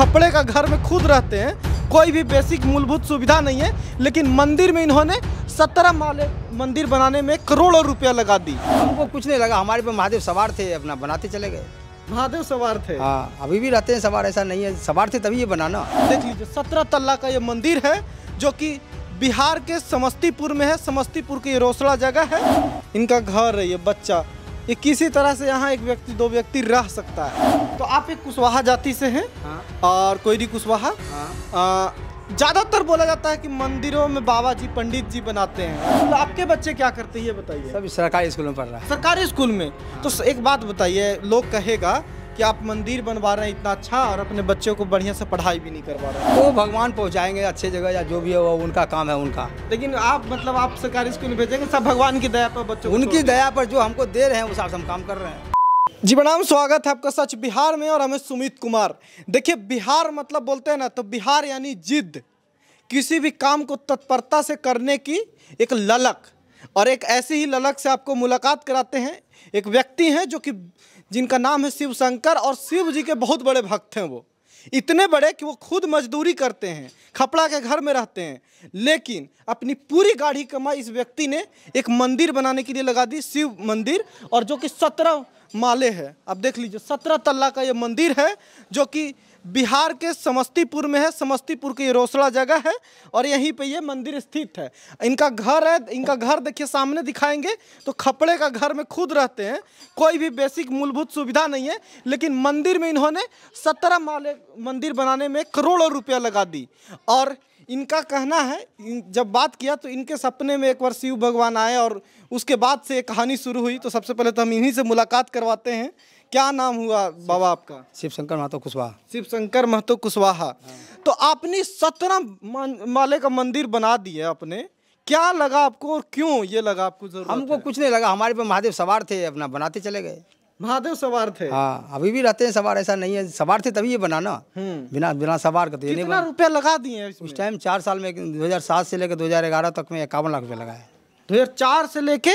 खपड़े का घर में खुद रहते हैं कोई भी बेसिक मूलभूत सुविधा नहीं है लेकिन मंदिर में इन्होंने सत्रह माले मंदिर बनाने में करोड़ों रुपया लगा दी उनको कुछ नहीं लगा हमारे पे महादेव सवार थे अपना बनाते चले गए महादेव सवार थे हाँ अभी भी रहते हैं सवार ऐसा नहीं है सवार थे तभी ये बनाना देख लीजिए सत्रह तल्ला का ये मंदिर है जो कि बिहार के समस्तीपुर में है समस्तीपुर की ये रोसड़ा जगह है इनका घर है ये बच्चा ये किसी तरह से यहाँ एक व्यक्ति दो व्यक्ति रह सकता है तो आप एक कुशवाहा जाति से हैं हाँ। और भी कुशवाहा हाँ। ज्यादातर बोला जाता है कि मंदिरों में बाबा जी पंडित जी बनाते हैं तो आपके बच्चे क्या करते हैं ये बताइए सभी सरकारी स्कूल में पढ़ रहा है सरकारी स्कूल में हाँ। तो एक बात बताइए लोग कहेगा कि आप मंदिर बनवा रहे हैं इतना अच्छा और अपने बच्चों को बढ़िया से पढ़ाई भी नहीं करवा रहे वो भगवान पहुँचाएंगे अच्छे जगह या जो भी है वो उनका काम है उनका लेकिन आप मतलब आप सरकारी स्कूल में भेजेंगे सब भगवान की दया पर बच्चों उनकी दया पर जो हमको दे रहे हैं उस हिसाब से हम काम कर रहे हैं जी बनाम स्वागत है आपका सच बिहार में और हमें सुमित कुमार देखिए बिहार मतलब बोलते हैं ना तो बिहार यानी जिद किसी भी काम को तत्परता से करने की एक ललक और एक ऐसी ही ललक से आपको मुलाकात कराते हैं एक व्यक्ति हैं जो कि जिनका नाम है शिव शंकर और शिव जी के बहुत बड़े भक्त हैं वो इतने बड़े कि वो खुद मजदूरी करते हैं खपड़ा के घर में रहते हैं लेकिन अपनी पूरी गाढ़ी कमाई इस व्यक्ति ने एक मंदिर बनाने के लिए लगा दी शिव मंदिर और जो कि सत्रह माले है अब देख लीजिए सत्रह तल्ला का ये मंदिर है जो कि बिहार के समस्तीपुर में है समस्तीपुर की ये रोसड़ा जगह है और यहीं पे ये मंदिर स्थित है इनका घर है इनका घर देखिए सामने दिखाएंगे तो खपड़े का घर में खुद रहते हैं कोई भी बेसिक मूलभूत सुविधा नहीं है लेकिन मंदिर में इन्होंने सत्रह माले मंदिर बनाने में करोड़ों रुपया लगा दी और इनका कहना है जब बात किया तो इनके सपने में एक बार शिव भगवान आए और उसके बाद से कहानी शुरू हुई तो सबसे पहले तो हम इन्हीं से मुलाकात करवाते हैं क्या नाम हुआ बाबा आपका शिव शंकर महतो कुशवाहा शिव शंकर महतो कुशवाहा तो आपने सत्रह माले का मंदिर बना दिया अपने क्या लगा आपको और क्यों ये लगा आपको जरूरत हमको कुछ नहीं लगा हमारे पे महादेव सवार थे अपना बनाते चले गए महादेव सवार थे हाँ अभी भी रहते हैं सवार ऐसा नहीं है सवार थे तभी ये बनाना हम्म। बिना बिना सवार का तो कितना रुपया लगा दिए उस टाइम चार साल में 2007 से लेकर 2011 तक में इक्यावन लाख रुपया लगाए दो से लेके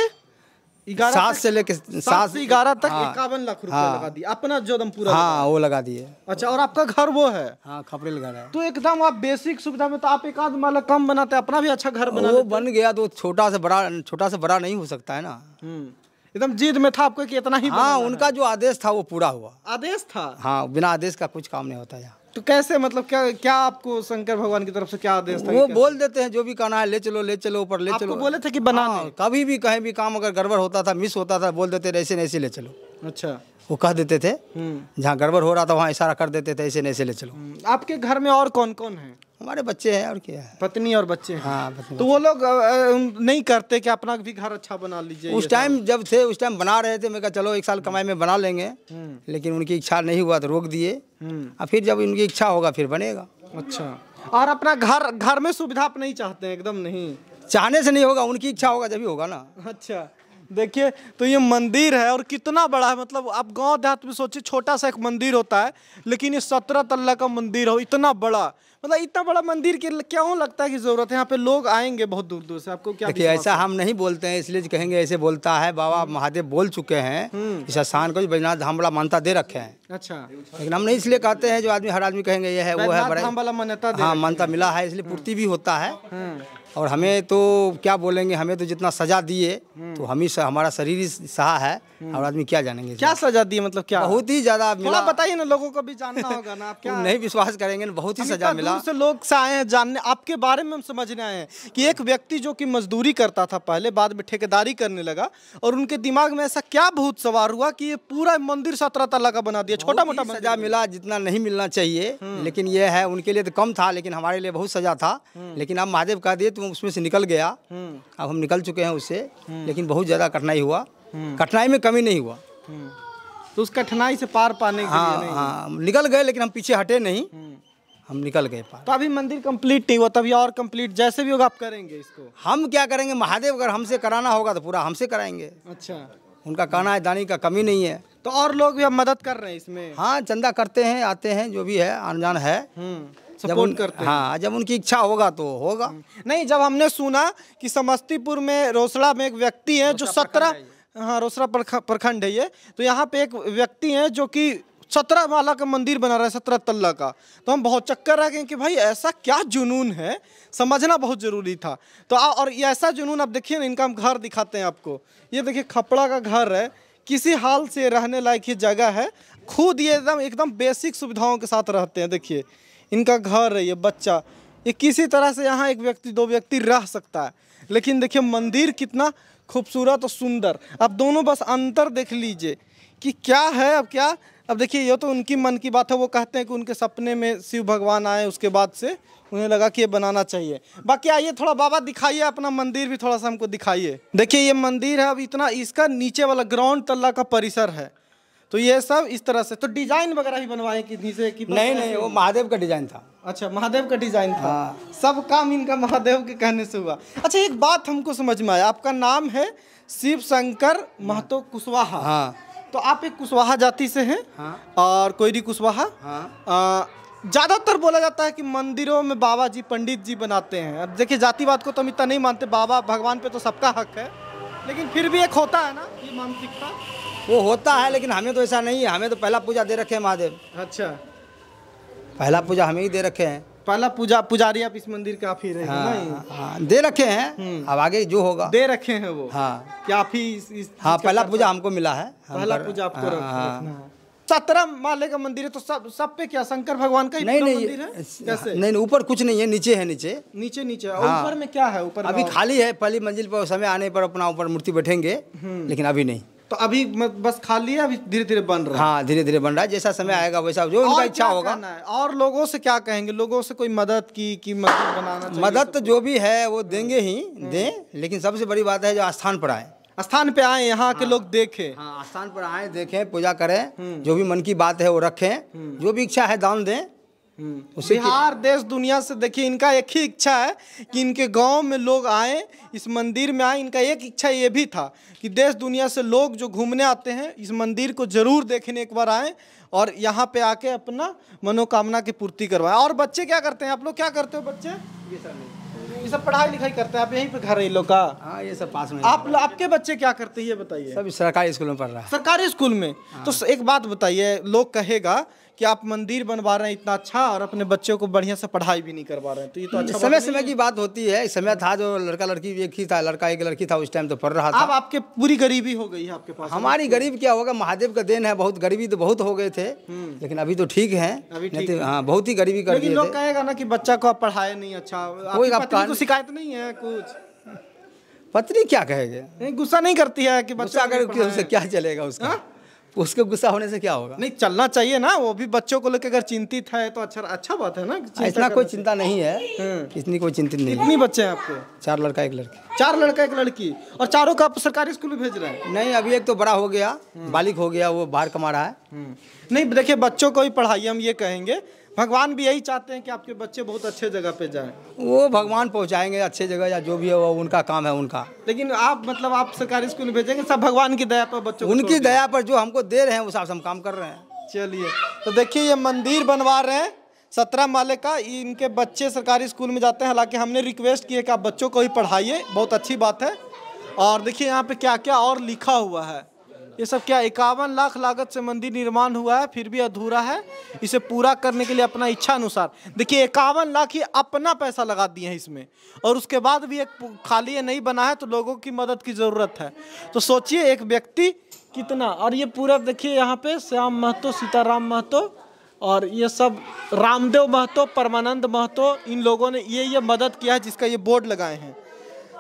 सात से लेके सात से ग्यारह तक हाँ। इक्यावन लाख रुपए हाँ। लगा दिए अपना जो एकदम पूरा हाँ वो लगा दिए अच्छा और आपका घर वो है हाँ खपरेल घर है तो एकदम आप बेसिक सुविधा में तो आप एक आध माला कम बनाते अपना भी अच्छा घर बना वो बन गया तो छोटा से बड़ा छोटा से बड़ा नहीं हो सकता है ना हम्म, एकदम जिद में था आपको कि इतना ही हाँ उनका जो आदेश था वो पूरा हुआ आदेश था हाँ बिना आदेश का कुछ काम नहीं होता यहाँ तो कैसे मतलब क्या क्या आपको शंकर भगवान की तरफ से क्या आदेश था वो बोल देते हैं जो भी कहना है ले चलो ले चलो ऊपर ले चलो बोले थे कि बना हाँ, कभी भी कहीं भी काम अगर गड़बड़ होता था मिस होता था बोल देते ऐसे ऐसे ले चलो अच्छा वो कह देते थे हम्म। जहाँ गड़बड़ हो रहा था वहाँ इशारा कर देते थे ऐसे नहीं ऐसे ले चलो हम्म। आपके घर में और कौन कौन है हमारे बच्चे हैं और क्या है पत्नी और बच्चे हैं हाँ तो वो लोग नहीं करते कि अपना भी घर अच्छा बना लीजिए उस टाइम जब थे उस टाइम बना रहे थे मैं कहा चलो एक साल कमाई में बना लेंगे हम्म। लेकिन उनकी इच्छा नहीं हुआ तो रोक दिए और फिर जब उनकी इच्छा होगा फिर बनेगा अच्छा और अपना घर घर में सुविधा आप नहीं चाहते एकदम नहीं चाहने से नहीं होगा उनकी इच्छा होगा जब होगा ना अच्छा देखिए तो ये मंदिर है और कितना बड़ा है मतलब आप गांव देहात में सोचिए छोटा सा एक मंदिर होता है लेकिन ये सत्रह तल्ला का मंदिर हो इतना बड़ा मतलब इतना बड़ा मंदिर के क्यों लगता है कि ज़रूरत है यहाँ पे लोग आएंगे बहुत दूर दूर से आपको क्या देखिए ऐसा हम नहीं बोलते हैं इसलिए कहेंगे ऐसे बोलता है बाबा हम्म। महादेव बोल चुके हैं हम्म। इस स्थान को बैजनाथ धाम वाला मान्यता दे रखे हैं अच्छा लेकिन हम नहीं इसलिए कहते हैं जो आदमी हर आदमी कहेंगे ये है वो है मान्यता हाँ मान्यता मिला है इसलिए पूर्ति भी होता है हम्म। और हमें तो क्या बोलेंगे हमें तो जितना सजा दिए तो हम ही हमारा शरीर ही सहा है और आदमी क्या जानेंगे क्या सजा दिए मतलब क्या बहुत ही ज्यादा मिला बताइए ना लोगों को भी जानना होगा ना आप क्या नहीं विश्वास करेंगे ना बहुत ही सजा मिला से लोग से आए हैं जानने आपके बारे में हम समझने आए हैं कि एक व्यक्ति जो की मजदूरी करता था पहले बाद में ठेकेदारी करने लगा और उनके दिमाग में ऐसा क्या भूत सवार हुआ कि ये पूरा मंदिर सत्रह तला का बना दिया छोटा मोटा सजा मिला जितना नहीं मिलना चाहिए हम्म। लेकिन यह है उनके लिए तो कम था लेकिन हमारे लिए बहुत सजा था हम्म। लेकिन आप महादेव कह दिए तो उसमें से निकल गया हम्म। अब हम निकल चुके हैं उससे हम्म। लेकिन बहुत ज़्यादा कठिनाई हुआ हम्म। कठिनाई में कमी नहीं हुआ तो उस कठिनाई से पार पाने के हाँ, लिए हाँ, हाँ निकल गए लेकिन हम पीछे हटे नहीं हम निकल गए पार तो अभी मंदिर कंप्लीट नहीं हुआ तभी और कंप्लीट जैसे भी होगा आप करेंगे इसको हम क्या करेंगे महादेव अगर हमसे कराना होगा तो पूरा हमसे कराएंगे अच्छा उनका कहना है दानी का कमी नहीं है तो और लोग भी अब मदद कर रहे हैं इसमें हाँ चंदा करते हैं आते हैं जो भी है अनजान है सपोर्ट करते हैं हाँ जब उनकी इच्छा होगा तो होगा नहीं जब हमने सुना कि समस्तीपुर में रोसड़ा में एक व्यक्ति है जो सत्रह हाँ रोसड़ा प्रखंड है ये तो यहाँ पे एक व्यक्ति है जो कि सत्रह माला का मंदिर बना रहा है सत्रह तल्ला का तो हम बहुत चक्कर रह गए कि भाई ऐसा क्या जुनून है समझना बहुत ज़रूरी था तो आ, और ये ऐसा जुनून आप देखिए ना इनका हम घर दिखाते हैं आपको ये देखिए खपड़ा का घर है किसी हाल से रहने लायक ये जगह है खुद ये एकदम एकदम बेसिक सुविधाओं के साथ रहते हैं देखिए इनका घर है ये बच्चा ये किसी तरह से यहाँ एक व्यक्ति दो व्यक्ति रह सकता है लेकिन देखिए मंदिर कितना खूबसूरत और सुंदर आप दोनों बस अंतर देख लीजिए कि क्या है अब क्या अब देखिए ये तो उनकी मन की बात है वो कहते हैं कि उनके सपने में शिव भगवान आए उसके बाद से उन्हें लगा कि ये बनाना चाहिए बाकी आइए थोड़ा बाबा दिखाइए अपना मंदिर भी थोड़ा सा हमको दिखाइए देखिए ये मंदिर है अब इतना इसका नीचे वाला ग्राउंड तल्ला का परिसर है तो ये सब इस तरह से तो डिजाइन वगैरह भी बनवाए कितनी से नहीं नहीं वो महादेव का डिजाइन था अच्छा महादेव का डिजाइन था हाँ। सब काम इनका महादेव के कहने से हुआ अच्छा एक बात हमको समझ में आया आपका नाम है शिव शंकर महतो कुशवाहा हाँ तो आप एक कुशवाहा जाति से हैं हाँ। और कोयरी कुशवाहा हाँ। ज़्यादातर बोला जाता है कि मंदिरों में बाबा जी पंडित जी बनाते हैं अब देखिए जातिवाद को तो हम इतना नहीं मानते बाबा भगवान पे तो सबका हक है लेकिन फिर भी एक होता है ना ये मानसिकता वो होता है लेकिन हमें तो ऐसा नहीं है हमें तो पहला पूजा दे रखे हैं महादेव अच्छा पहला पूजा हमें ही दे रखे हैं पहला पूजा पुजारी आप इस मंदिर का फिर हाँ, हाँ, हाँ, दे रखे हैं हम्म। अब आगे जो होगा दे रखे हैं वो हाँ क्या फिर इस, इस हाँ पहला पूजा हमको मिला है पहला पूजा आपको सत्रह हाँ, हाँ। माले का मंदिर है तो सब सब पे क्या शंकर भगवान का ही नहीं नहीं मंदिर है कैसे नहीं नहीं ऊपर कुछ नहीं है नीचे है नीचे नीचे नीचे हाँ। ऊपर में क्या है ऊपर अभी खाली है पहली मंजिल पर समय आने पर अपना ऊपर मूर्ति बैठेंगे हम्म। लेकिन अभी नहीं तो अभी बस खाली है अभी धीरे धीरे बन रहा है हाँ धीरे धीरे बन रहा है जैसा समय आएगा वैसा जो उनका इच्छा होगा और लोगों से क्या कहेंगे लोगों से कोई मदद की कि मदद बनाना मदद जो भी है वो हाँ। देंगे ही हाँ। दें लेकिन सबसे बड़ी बात है जो स्थान पर आए स्थान पे आए यहाँ के हाँ। लोग देखें हाँ स्थान पर आए देखें पूजा करें हम्म। जो भी मन की बात है वो रखें हम्म। जो भी इच्छा है दान दें हम्म। बिहार देश दुनिया से देखिए इनका एक ही इच्छा है कि इनके गांव में लोग आए इस मंदिर में आए इनका एक इच्छा ये भी था कि देश दुनिया से लोग जो घूमने आते हैं इस मंदिर को ज़रूर देखने एक बार आए और यहाँ पे आके अपना मनोकामना की पूर्ति करवाए और बच्चे क्या करते हैं आप लोग क्या करते हो बच्चे ये सब ये सब पढ़ाई लिखाई करते हैं आप यहीं पे घर है लोग का हाँ ये सब पास में आप आपके बच्चे क्या करते हैं ये बताइए सब सरकारी स्कूल में पढ़ रहा है सरकारी स्कूल में हाँ। तो एक बात बताइए लोग कहेगा कि आप मंदिर बनवा रहे हैं इतना अच्छा और अपने बच्चों को बढ़िया से पढ़ाई भी नहीं करवा रहे हैं तो ये तो अच्छा समय समय की बात होती है समय था जो लड़का लड़की एक ही था लड़का एक लड़की था उस टाइम तो पढ़ रहा था अब आपके पूरी गरीबी हो गई है आपके पास हमारी गरीब क्या होगा महादेव का देन है बहुत गरीबी तो बहुत हो गए थे हम्म। लेकिन अभी तो ठीक है तो, हाँ बहुत ही गरीबी कर लोग कहेगा ना कि बच्चा को आप पढ़ाए नहीं अच्छा कोई शिकायत नहीं है कुछ पत्नी क्या कहेगा गुस्सा नहीं करती है कि बच्चा अगर क्या चलेगा उसका हाँ? उसके गुस्सा होने से क्या होगा नहीं चलना चाहिए ना वो भी बच्चों को लेकर अगर चिंतित है तो अच्छा अच्छा बात है ना इतना कोई चिंता नहीं है इतनी हाँ। कोई चिंतित नहीं कितनी बच्चे हैं आपके चार लड़का एक लड़की चार लड़का एक लड़की और चारों का आप सरकारी स्कूल में भेज रहे हैं नहीं अभी एक तो बड़ा हो गया हाँ। बालिक हो गया वो बाहर कमा रहा है हाँ। नहीं देखिये बच्चों को ही पढ़ाइए हम ये कहेंगे भगवान भी यही चाहते हैं कि आपके बच्चे बहुत अच्छे जगह पे जाएं वो भगवान पहुंचाएंगे अच्छे जगह या जो भी है वो उनका काम है उनका लेकिन आप मतलब आप सरकारी स्कूल में भेजेंगे सब भगवान की दया पर बच्चों उनकी दया पर जो हमको दे रहे हैं उस हिसाब से हम काम कर रहे हैं चलिए तो देखिए ये मंदिर बनवा रहे हैं सत्रह माले का इनके बच्चे सरकारी स्कूल में जाते हैं हालांकि हमने रिक्वेस्ट है कि आप बच्चों को ही पढ़ाइए बहुत अच्छी बात है और देखिए यहाँ पे क्या क्या और लिखा हुआ है ये सब क्या इक्यावन लाख लागत से मंदिर निर्माण हुआ है फिर भी अधूरा है इसे पूरा करने के लिए अपना इच्छा अनुसार देखिए इक्यावन लाख ही अपना पैसा लगा दिए हैं इसमें और उसके बाद भी एक खाली नहीं बना है तो लोगों की मदद की ज़रूरत है तो सोचिए एक व्यक्ति कितना और ये पूरा देखिए यहाँ पे श्याम महतो सीताराम महतो और ये सब रामदेव महतो परमानंद महतो इन लोगों ने ये ये मदद किया है जिसका ये बोर्ड लगाए हैं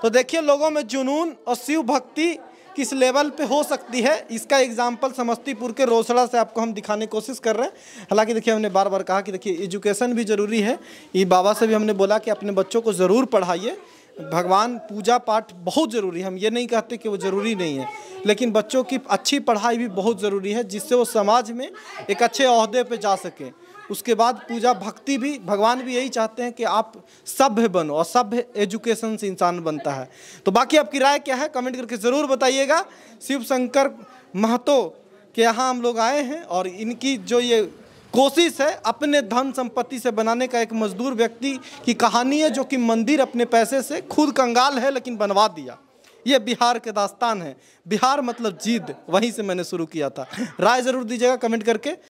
तो देखिए लोगों में जुनून और शिव भक्ति किस लेवल पे हो सकती है इसका एग्जाम्पल समस्तीपुर के रोसड़ा से आपको हम दिखाने की कोशिश कर रहे हैं हालांकि देखिए हमने बार बार कहा कि देखिए एजुकेशन भी ज़रूरी है ये बाबा से भी हमने बोला कि अपने बच्चों को ज़रूर पढ़ाइए भगवान पूजा पाठ बहुत ज़रूरी है हम ये नहीं कहते कि वो ज़रूरी नहीं है लेकिन बच्चों की अच्छी पढ़ाई भी बहुत ज़रूरी है जिससे वो समाज में एक अच्छे अहदे पर जा सकें उसके बाद पूजा भक्ति भी भगवान भी यही चाहते हैं कि आप सभ्य बनो और सभ्य एजुकेशन से इंसान बनता है तो बाकी आपकी राय क्या है कमेंट करके ज़रूर बताइएगा शिव शंकर महतो के यहाँ हम लोग आए हैं और इनकी जो ये कोशिश है अपने धन संपत्ति से बनाने का एक मजदूर व्यक्ति की कहानी है जो कि मंदिर अपने पैसे से खुद कंगाल है लेकिन बनवा दिया ये बिहार के दास्तान है बिहार मतलब जीद वहीं से मैंने शुरू किया था राय ज़रूर दीजिएगा कमेंट करके